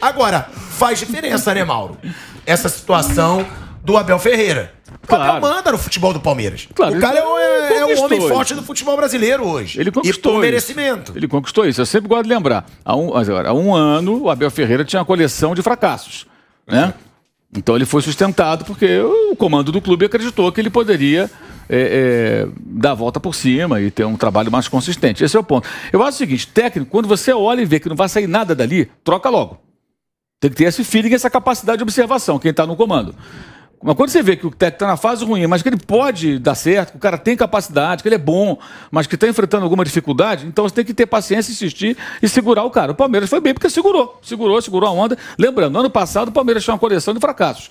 Agora, faz diferença, né, Mauro? Essa situação do Abel Ferreira. É claro. Abel manda no futebol do Palmeiras. Claro, o cara é, o, é, é o homem isso. forte do futebol brasileiro hoje. Ele conquistou. E por merecimento. Ele conquistou isso. Eu sempre gosto de lembrar. Há um, há um ano, o Abel Ferreira tinha uma coleção de fracassos. É. Né? Então ele foi sustentado porque o comando do clube acreditou que ele poderia é, é, dar a volta por cima e ter um trabalho mais consistente. Esse é o ponto. Eu acho o seguinte: técnico, quando você olha e vê que não vai sair nada dali, troca logo. Tem que ter esse feeling, essa capacidade de observação, quem está no comando. Mas quando você vê que o técnico está na fase ruim, mas que ele pode dar certo, que o cara tem capacidade, que ele é bom, mas que está enfrentando alguma dificuldade, então você tem que ter paciência, insistir e segurar o cara. O Palmeiras foi bem porque segurou, segurou, segurou a onda. Lembrando, ano passado o Palmeiras tinha uma coleção de fracassos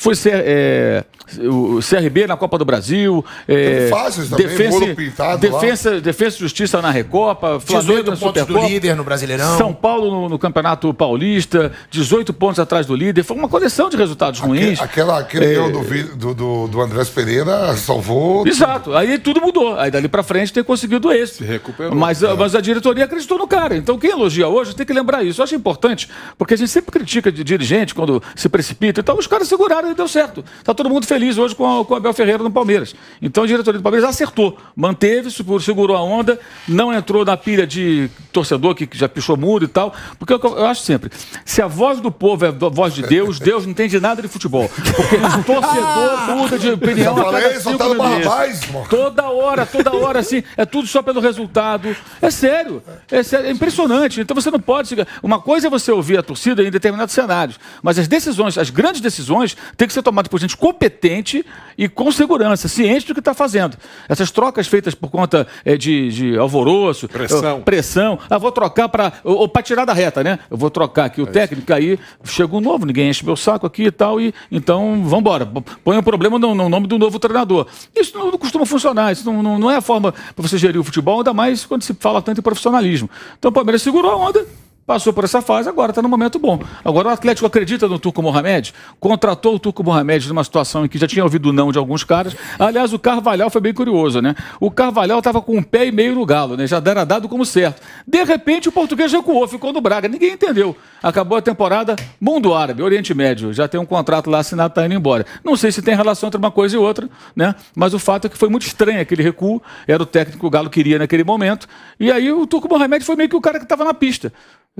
foi ser, é, o CRB na Copa do Brasil. É, fáceis também, defesa, pintado defesa, lá. defesa e Justiça na Recopa, Flamengo 18 pontos Supercopa, líder no Brasileirão. São Paulo no, no, Campeonato Paulista, 18 pontos atrás do líder. Foi uma coleção de resultados ruins. Aquela, aquele é... do, do, do Andrés Pereira salvou. Exato, aí tudo mudou. Aí dali para frente tem conseguido esse. Se recuperou. Mas, é. mas a diretoria acreditou no cara. Então quem elogia hoje tem que lembrar isso. Eu acho importante, porque a gente sempre critica de dirigente quando se precipita então, Os caras seguraram deu certo. Está todo mundo feliz hoje com, a, com o Abel Ferreira no Palmeiras. Então a diretoria do Palmeiras acertou, manteve, segurou a onda, não entrou na pilha de torcedor que já pichou muro e tal. Porque é eu, eu acho sempre, se a voz do povo é a voz de Deus, Deus não entende nada de futebol. Porque o torcedor muda de opinião. a cada tá toda hora, toda hora, assim, é tudo só pelo resultado. É sério. É, sério, é impressionante. Então você não pode. Uma coisa é você ouvir a torcida em determinados cenários, mas as decisões, as grandes decisões, tem que ser tomado por gente competente e com segurança, ciente do que está fazendo. Essas trocas feitas por conta é, de, de, alvoroço, pressão. Eu, pressão. Ah, vou trocar para. Ou, para tirar da reta, né? Eu vou trocar aqui o é técnico, aí chegou um novo, ninguém enche meu saco aqui e tal, e então vamos embora. Põe o um problema no, no, nome do novo treinador. Isso não, não costuma funcionar, isso não, não, não é a forma para você gerir o futebol, ainda mais quando se fala tanto em profissionalismo. Então o Palmeiras segurou a onda passou por essa fase, agora está no momento bom. Agora o Atlético acredita no Turco Mohamed, contratou o Turco Mohamed numa situação em que já tinha ouvido não de alguns caras. Aliás, o Carvalhal foi bem curioso, né? O Carvalhal estava com um pé e meio no galo, né? Já era dado como certo. De repente, o português recuou, ficou no Braga. Ninguém entendeu. Acabou a temporada, mundo árabe, Oriente Médio. Já tem um contrato lá assinado, está indo embora. Não sei se tem relação entre uma coisa e outra, né? Mas o fato é que foi muito estranho aquele recuo. Era o técnico que o Galo queria naquele momento. E aí o Turco Mohamed foi meio que o cara que estava na pista.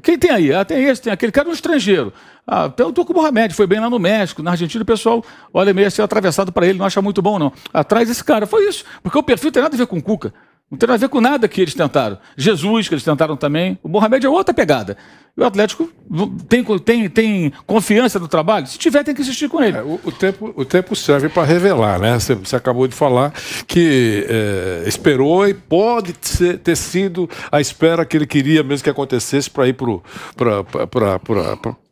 Quem tem aí? Ah, tem esse, tem aquele. Cara é um estrangeiro. Ah, perguntou com o Mohamed, foi bem lá no México, na Argentina, o pessoal olha meio assim atravessado para ele, não acha muito bom, não. Atrás desse cara. Foi isso. Porque o perfil tem nada a ver com Cuca. Não tem nada a ver com nada que eles tentaram. Jesus, que eles tentaram também. O Mohamed é outra pegada o Atlético tem, tem, tem confiança no trabalho? Se tiver, tem que insistir com ele. É, o, o, tempo, o tempo serve para revelar, né? Você, você, acabou de falar que é, esperou e pode ser, ter sido a espera que ele queria mesmo que acontecesse para ir para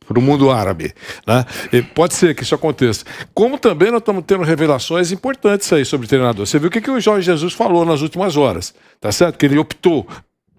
para o mundo árabe. Né? E pode ser que isso aconteça. Como também nós estamos tendo revelações importantes aí sobre o treinador. Você viu o que, que o Jorge Jesus falou nas últimas horas, tá certo? Que ele optou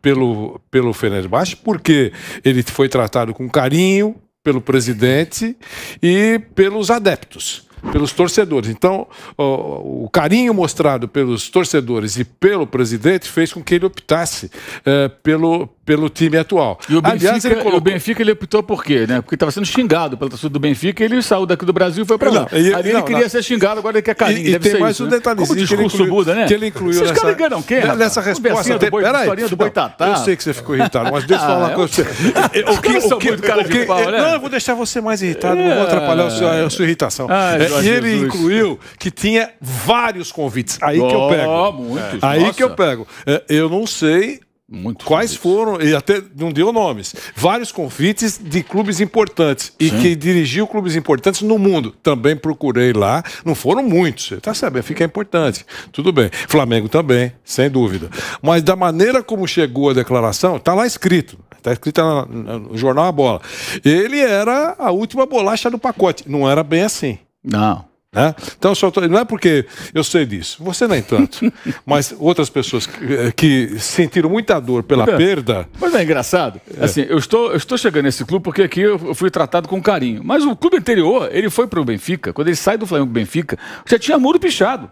pelo, pelo Fenerbahçe, porque ele foi tratado com carinho pelo presidente e pelos adeptos, pelos torcedores. Então, o, o carinho mostrado pelos torcedores e pelo presidente fez com que ele optasse é, pelo, pelo time atual. E o Benfica, Aliás, ele, colocou... o Benfica ele optou por quê? Né? Porque estava sendo xingado pelo torcedor do Benfica, ele saiu daqui do Brasil e foi para lá. Ele, Ali ele queria não. ser xingado, agora ele quer carinho. E, e tem mais isso, um né? detalhezinho que incluiu, Buda, né? que ele incluiu Vocês nessa, querem não nessa resposta. do boi, peraí, do Eu sei que você ficou irritado, mas deixa eu falar uma ah, coisa. É, o que, o que, cara de pau, né? Não, eu vou deixar você mais irritado, não vou é. atrapalhar a sua, a sua irritação. É, e ele incluiu que tinha vários convites. Aí que eu pego. Aí que eu pego. Eu não sei muito Quais convites. foram, e até não deu nomes, vários convites de clubes importantes e Sim. que dirigiu clubes importantes no mundo. Também procurei lá, não foram muitos, tá sabendo, fica importante. Tudo bem. Flamengo também, sem dúvida. Mas da maneira como chegou a declaração, tá lá escrito. Está escrito no jornal A Bola. Ele era a última bolacha do pacote. Não era bem assim. Não. Né? Então, só tô, não é porque eu sei disso, você nem tanto, mas outras pessoas que, eh, que sentiram muita dor pela é, perda. Mas é engraçado. É. Assim, eu estou, eu estou chegando nesse clube porque aqui eu fui tratado com carinho. Mas o clube anterior, ele foi para o Benfica. Quando ele sai do Flamengo Benfica, já tinha muro pichado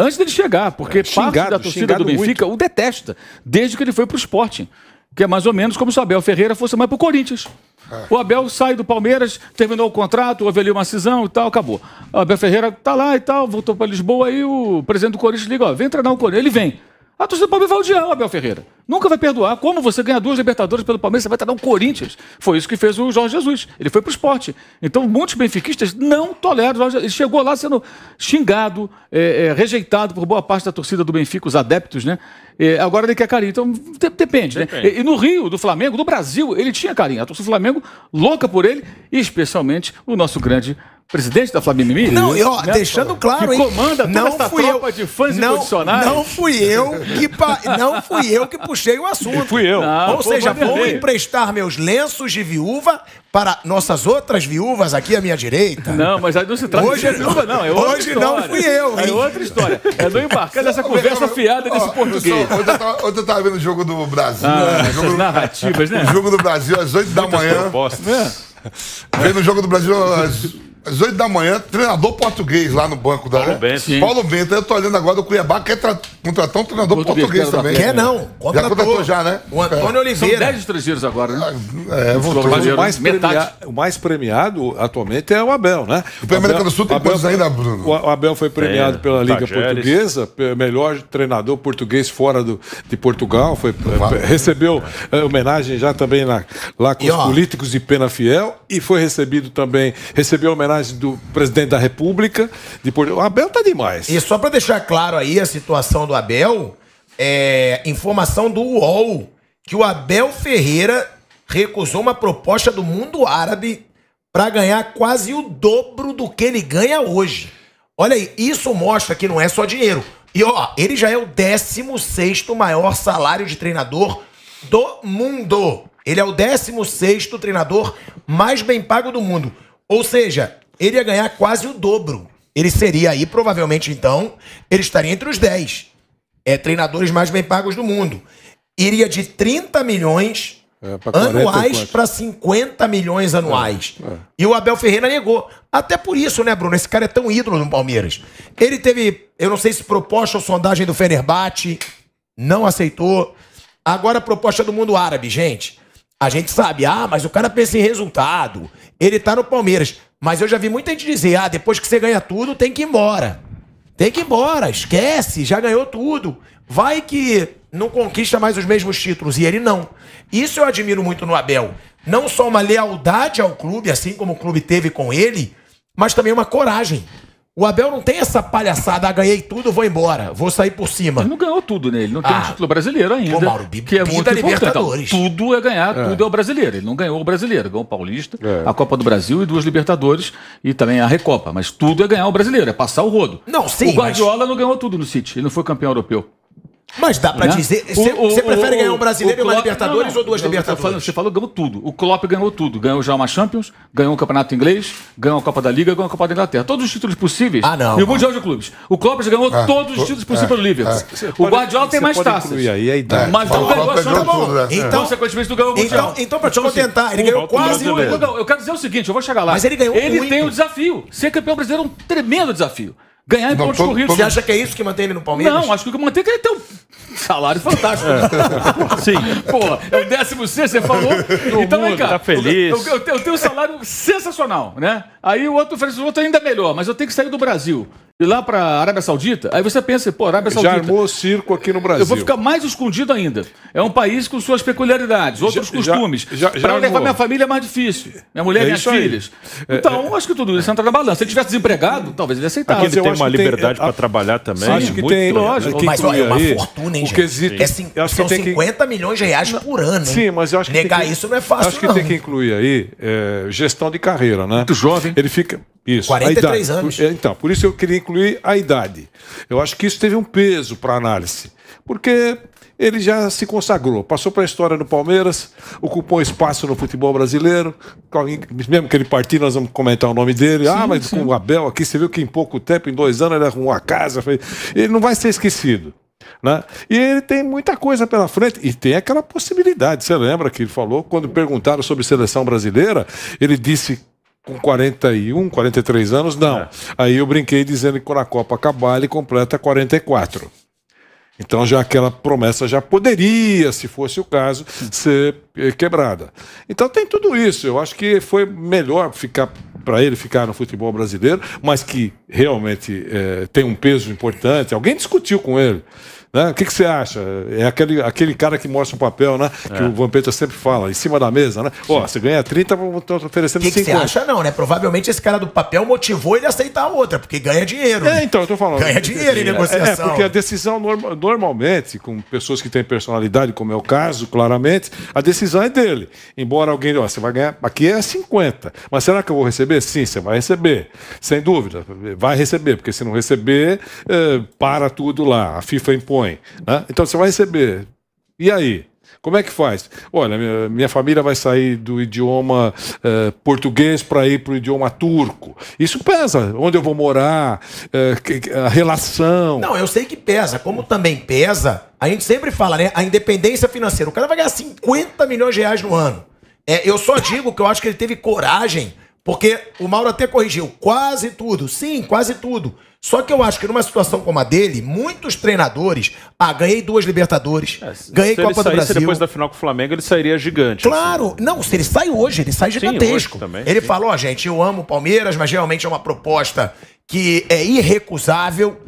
antes dele chegar, porque é, xingado, parte da torcida do Benfica muito. o detesta, desde que ele foi para o Sporting. Que é mais ou menos como se o Abel Ferreira fosse mais para o Corinthians. É. O Abel sai do Palmeiras, terminou o contrato, houve ali uma cisão e tal, acabou. O Abel Ferreira tá lá e tal, voltou para Lisboa e o presidente do Corinthians liga, ó, vem treinar o Corinthians. Ele vem. A torcida do Palmeiras vai odiar o Abel Ferreira. Nunca vai perdoar. Como você ganha duas Libertadores pelo Palmeiras, você vai estar no Corinthians. Foi isso que fez o Jorge Jesus. Ele foi para o esporte. Então, muitos benfiquistas não toleram o Jorge Jesus. Ele chegou lá sendo xingado, é, é, rejeitado por boa parte da torcida do Benfica, os adeptos, né? É, agora ele quer carinho. Então, depende, depende. né? E, e, no Rio, do Flamengo, do Brasil, ele tinha carinho. A torcida do Flamengo, louca por ele, e especialmente o nosso grande presidente da Flamengo Não, eu, né, deixando claro, hein? Que comanda toda não essa fui tropa eu, de fãs não, incondicionais. Não fui eu que pa, não fui eu que puxei o assunto. fui eu. Não, Ou seja, vou emprestar meus lenços de viúva para nossas outras viúvas aqui à minha direita. Não, mas aí não se trata hoje, de viúva, não. É hoje história. não fui eu. É hein? É outra história. É não embarcar nessa conversa fiada desse português. eu tava, ontem eu tava vendo o jogo do Brasil. Ah, né? jogo do, narrativas, né? O jogo do Brasil às 8 Muitas da manhã. Propostas. Né? Vendo o jogo do Brasil às às 8 da manhã, treinador português lá no banco da. Paulo né? Bento. Paulo Bento, eu tô olhando agora do Cuiabá, quer tratar contratar um treinador português, português também. Quer não. Contratou. Já contratou já, né? O Antônio é. Oliveira. São 10 estrangeiros agora, né? É, voltou. o mais, premiado, o mais premiado atualmente é o Abel, né? O América do Sul tem Abel, ainda, Bruno? O Abel foi premiado é, pela Liga Portuguesa, melhor treinador português fora do, de Portugal. Foi, eh, recebeu é. homenagem já também na, lá com e, os ó, políticos de Pena Fiel e foi recebido também, recebeu homenagem do presidente da República de Portugal. O Abel tá demais. E só para deixar claro aí a situação do Abel, é, informação do UOL, que o Abel Ferreira recusou uma proposta do mundo árabe para ganhar quase o dobro do que ele ganha hoje. Olha aí, isso mostra que não é só dinheiro. E ó, ele já é o 16 maior salário de treinador do mundo. Ele é o 16 treinador mais bem pago do mundo. Ou seja, ele ia ganhar quase o dobro. Ele seria aí, provavelmente, então, ele estaria entre os 10 é, treinadores mais bem pagos do mundo. Iria de 30 milhões é, pra anuais para 50 milhões anuais. É, é. E o Abel Ferreira negou. Até por isso, né, Bruno? Esse cara é tão ídolo no Palmeiras. Ele teve, eu não sei se proposta ou sondagem do Fenerbahçe, não aceitou. Agora proposta do mundo árabe, gente. A gente sabe, ah, mas o cara pensa em resultado. Ele tá no Palmeiras. Mas eu já vi muita gente dizer, ah, depois que você ganha tudo, tem que ir embora. Tem que ir embora, esquece, já ganhou tudo. Vai que não conquista mais os mesmos títulos. E ele não. Isso eu admiro muito no Abel. Não só uma lealdade ao clube, assim como o clube teve com ele, mas também uma coragem. O Abel não tem essa palhaçada, ah, ganhei tudo, vou embora, vou sair por cima. Ele não ganhou tudo, né? Ele não tem ah, título brasileiro ainda. o Mauro, Bibi. que é muito Libertadores. Então, tudo é ganhar, é. tudo é o brasileiro. Ele não ganhou o brasileiro, ganhou o Paulista, é. a Copa do Brasil e duas Libertadores e também a Recopa. Mas tudo é ganhar o brasileiro, é passar o rodo. Não, sim. O Guardiola mas... não ganhou tudo no City, ele não foi campeão europeu. Mas dá pra né? dizer. Você prefere ganhar um brasileiro e uma Libertadores não, não, ou duas Libertadores? Falando, você falou, ganhou tudo. O Klopp ganhou tudo. Ganhou já uma Champions, ganhou o Campeonato Inglês, ganhou a Copa da Liga, ganhou a Copa da Inglaterra. Todos os títulos possíveis. Ah, não. E o Mundial de Clubes. O Klopp já ganhou ah, todos os títulos possíveis do é, Liverpool. É. O Guardiola tem mais taças. mas não ganhou a né? é. Então, consequentemente, não ganhou o então, Mundial. Então, então pra te então, assim, tentar, ele ganhou quase. Eu quero dizer o seguinte, eu vou chegar lá. Mas ele ganhou Ele tem o desafio. Ser campeão brasileiro é um tremendo desafio ganhar em é pontos corridos. Você acha que é isso que mantém ele no Palmeiras? Não, acho que o que mantém é que ele tem um salário fantástico. É. Sim. Pô, é o 16, você falou. Todo então, mundo vem cá. Tá feliz. Eu, eu, eu, tenho um salário sensacional, né? Aí o outro oferece assim, o outro ainda é melhor, mas eu tenho que sair do Brasil e lá para a Arábia Saudita, aí você pensa, pô, Arábia Saudita. Já armou circo aqui no Brasil. Eu vou ficar mais escondido ainda. É um país com suas peculiaridades, outros já, costumes. Para levar minha família é mais difícil. Minha mulher, é minhas filhas. É, então, é, acho que tudo isso entra na balança. Se ele tivesse desempregado, talvez ele aceitasse Aqui ele tem uma liberdade para trabalhar também. Acho que tem. Né? Lógico. Mas olha, é uma fortuna, hein, gente? É são 50 milhões de reais por ano, Sim, mas eu acho que. Negar isso não é fácil. Acho que tem que incluir aí eh, gestão de carreira, né? Muito jovem. Ele fica. Isso. 43 anos. É, então, por isso eu queria incluir a idade. Eu acho que isso teve um peso para a análise, porque ele já se consagrou, passou para a história no Palmeiras, ocupou espaço no futebol brasileiro. Mesmo que ele partir, nós vamos comentar o nome dele. Ah, sim, ah, mas sim. com o Abel aqui, você viu que em pouco tempo, em dois anos, ele arrumou a casa. Ele não vai ser esquecido. Né? E ele tem muita coisa pela frente e tem aquela possibilidade. Você lembra que ele falou quando perguntaram sobre seleção brasileira? Ele disse com 41, 43 anos, não. É. Aí eu brinquei dizendo que quando a Copa acabar, ele completa 44. Então já aquela promessa já poderia, se fosse o caso, ser eh, quebrada. Então tem tudo isso. Eu acho que foi melhor ficar para ele ficar no futebol brasileiro, mas que realmente é, tem um peso importante. Alguém discutiu com ele. Né? O que, que você acha? É aquele, aquele cara que mostra o um papel, né? Que é. o Vampeta sempre fala, em cima da mesa, né? Ó, oh, você ganha 30, tô oferecendo 50. O que você acha, não, né? Provavelmente esse cara do papel motivou ele a aceitar a outra, porque ganha dinheiro. É, né? então, eu tô falando. Ganha dinheiro em é, negociação. É, porque a decisão, norma, normalmente, com pessoas que têm personalidade, como é o caso, claramente, a decisão é dele. Embora alguém, ó, você vai ganhar, aqui é 50. Mas será que eu vou receber? Sim, você vai receber. Sem dúvida, vai receber, porque se não receber, eh, para tudo lá. A FIFA impõe né? Então você vai receber. E aí? Como é que faz? Olha, minha família vai sair do idioma eh, português para ir para o idioma turco. Isso pesa. Onde eu vou morar, eh, a relação. Não, eu sei que pesa. Como também pesa, a gente sempre fala, né? A independência financeira. O cara vai ganhar 50 milhões de reais no ano. É, eu só digo que eu acho que ele teve coragem, porque o Mauro até corrigiu quase tudo. Sim, quase tudo. Só que eu acho que numa situação como a dele, muitos treinadores. Ah, ganhei duas Libertadores, é, ganhei se Copa ele do Brasil. depois da final com o Flamengo, ele sairia gigante. Assim. Claro, assim. não, se ele sai hoje, ele sai gigantesco. Sim, também, ele sim. falou: ó, oh, gente, eu amo o Palmeiras, mas realmente é uma proposta que é irrecusável.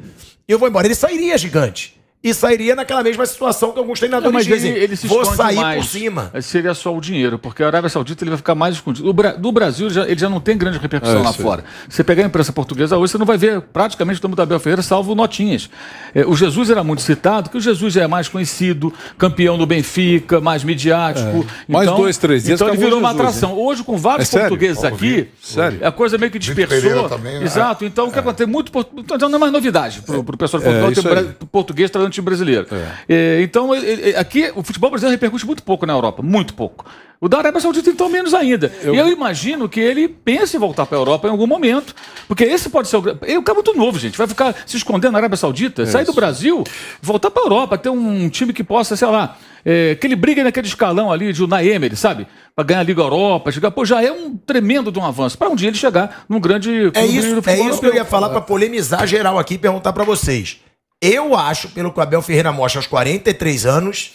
Eu vou embora. Ele sairia gigante e sairia naquela mesma situação que alguns treinadores não, mas dizem. Ele, ele se vou sair mais. por cima. Seria só o dinheiro, porque a Arábia Saudita ele vai ficar mais escondido. Bra do Brasil já, ele já não tem grande repercussão é, lá sim. fora. Você pegar a imprensa portuguesa hoje, você não vai ver praticamente como da Abel Ferreira, salvo notinhas. É, o Jesus era muito citado, que o Jesus já é mais conhecido, campeão do Benfica, mais midiático. É. Então, mais dois, três dias. Então ele virou uma atração. Hein? Hoje, com vários é portugueses aqui, sério? a coisa meio que dispersou. Também, né? Exato. Então o que é. acontece? Muito, então não é mais novidade para o pessoal de é, Portugal, português trazendo no time brasileiro. É. é. então, é, é, aqui o futebol brasileiro repercute muito pouco na Europa, muito pouco. O da Arábia Saudita, então, menos ainda. Eu... E eu imagino que ele pense em voltar para a Europa em algum momento, porque esse pode ser o. Ele é muito novo, gente. Vai ficar se escondendo na Arábia Saudita, é sair isso. do Brasil, voltar para a Europa, ter um time que possa, sei lá, é, que ele brigue naquele escalão ali de Unai Emery, sabe? Para ganhar a Liga Europa, chegar. Pô, já é um tremendo de um avanço. Para um dia ele chegar num grande. É isso, é isso que eu ia falar para polemizar geral aqui e perguntar para vocês. Eu acho, pelo que o Abel Ferreira mostra aos 43 anos,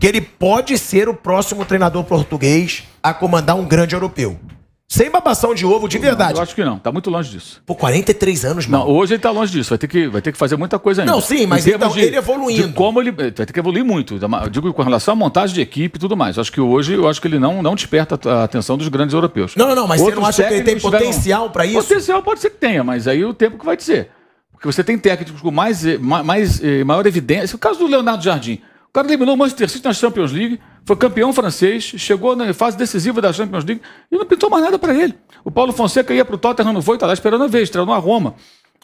que ele pode ser o próximo treinador português a comandar um grande europeu. Sem babação de ovo, de verdade. Não, eu acho que não, tá muito longe disso. Por 43 anos, mano. Não, hoje ele tá longe disso, vai ter que, vai ter que fazer muita coisa ainda. Não, sim, mas então de, ele evoluindo. De como ele vai ter que evoluir muito. Eu digo com relação à montagem de equipe e tudo mais. Eu acho que hoje eu acho que ele não, não desperta a atenção dos grandes europeus. Não, não, não, mas Outros você não acha que ele tem potencial para isso? Potencial pode ser que tenha, mas aí o tempo que vai dizer. Porque você tem técnicos tipo, com mais, eh, mais, eh, maior evidência. É o caso do Leonardo Jardim. O cara eliminou o Manchester City na Champions League, foi campeão francês, chegou na fase decisiva da Champions League e não pintou mais nada para ele. O Paulo Fonseca ia para o Tottenham, não foi, está lá esperando a vez, treinou a Roma.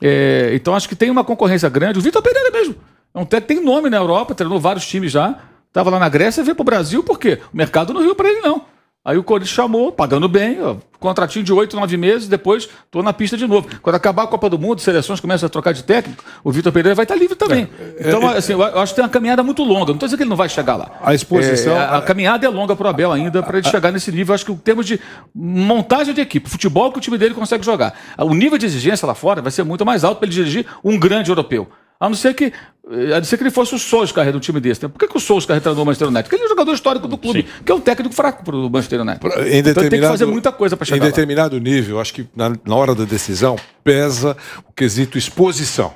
É, então acho que tem uma concorrência grande. O Vitor Pereira mesmo. É um técnico tem nome na Europa, treinou vários times já. Estava lá na Grécia, veio para o Brasil, por quê? O mercado não riu para ele, não. Aí o Corinthians chamou, pagando bem, ó, contratinho de oito, nove meses, depois estou na pista de novo. Quando acabar a Copa do Mundo, seleções começam a trocar de técnico, o Vitor Pereira vai estar tá livre também. É, então, é, assim, eu acho que tem uma caminhada muito longa. Não estou dizendo que ele não vai chegar lá. A exposição. É, a, a, caminhada é longa para o Abel ainda, para ele a, chegar nesse nível. Eu acho que em termos de montagem de equipe, futebol que o time dele consegue jogar. O nível de exigência lá fora vai ser muito mais alto para ele dirigir um grande europeu. A não ser que. Eh, a não ser que ele fosse o Solskjaer do time desse. Né? Por que, que o Solskjaer treinou o Manchester United? Porque ele é um jogador histórico do clube, Sim. que é um técnico fraco para o Manchester United. Em então ele tem que fazer muita coisa para chegar Em determinado lá. nível, acho que na, na hora da decisão pesa o quesito exposição.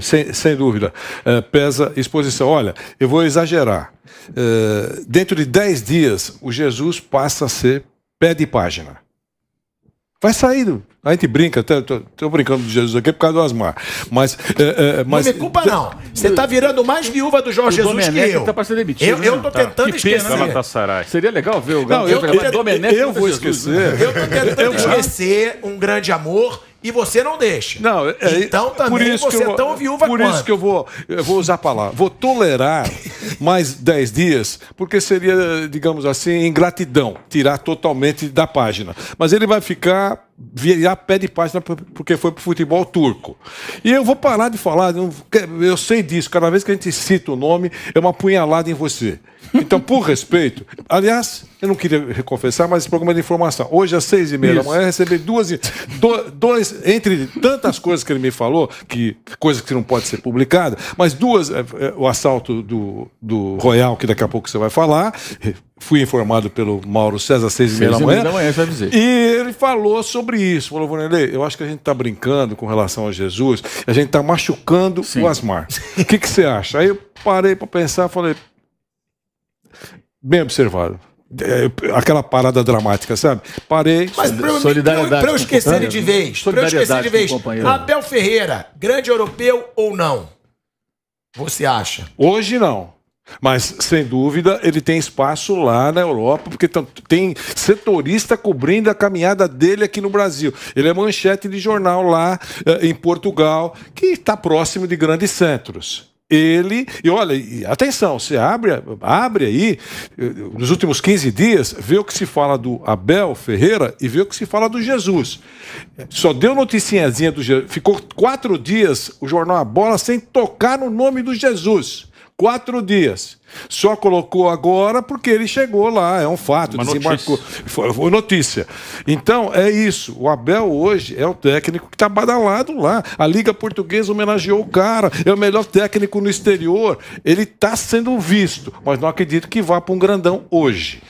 Sem, sem, dúvida. Eh, pesa exposição. Olha, eu vou exagerar. Eh, dentro de 10 dias, o Jesus passa a ser pé de página. Vai sair. A gente brinca, estou brincando de Jesus aqui por causa do Asmar. Mas, é, é, mas... Não me culpa, não. Você está virando mais viúva do Jorge o Jesus Domenech que eu. Tá ser demitido, eu estou né? tá. tentando esquecer. Seria legal ver o Não, eu, eu, eu, né? eu vou esquecer. Eu estou tentando esquecer um grande amor e você não deixa. Não, é, é então também você é tão viúva Por quanto. isso que eu vou, eu vou usar a palavra, vou tolerar mais 10 dias, porque seria, digamos assim, ingratidão tirar totalmente da página. Mas ele vai ficar virar pé de página porque foi o futebol turco. E eu vou parar de falar, eu sei disso, cada vez que a gente cita o nome, é uma punhalada em você. Então, por respeito, aliás, eu não queria confessar, mas esse programa é de informação. Hoje, às seis e meia Isso. da manhã, eu recebi duas, do, dois, entre tantas coisas que ele me falou, que coisas que não pode ser publicada, mas duas, é, é, o assalto do, do Royal, que daqui a pouco você vai falar, fui informado pelo Mauro César às seis e meia da manhã. Da manhã vai dizer. E ele falou sobre isso. Falou, Vanderlei, eu acho que a gente está brincando com relação a Jesus, a gente está machucando Sim. o Asmar. O que, que você acha? Aí eu parei para pensar falei, bem observado. É, aquela parada dramática, sabe? Parei. Mas para eu, Para eu né? esquecer de vez, para eu esquecer de vez, Abel Ferreira, grande europeu ou não? Você acha? Hoje não. Mas, sem dúvida, ele tem espaço lá na Europa, porque tem setorista cobrindo a caminhada dele aqui no Brasil. Ele é manchete de jornal lá eh, em Portugal, que está próximo de grandes centros ele. E olha, atenção, você abre, abre aí, eh, nos últimos 15 dias, vê o que se fala do Abel Ferreira e vê o que se fala do Jesus. Só deu noticiazinha do Jesus. Ficou quatro dias o jornal A Bola sem tocar no nome do Jesus. Quatro dias. Só colocou agora porque ele chegou lá, é um fato, Uma desembarcou. Notícia. Foi notícia. Então, é isso. O Abel hoje é o técnico que está badalado lá. A Liga Portuguesa homenageou o cara, é o melhor técnico no exterior. Ele está sendo visto, mas não acredito que vá para um grandão hoje.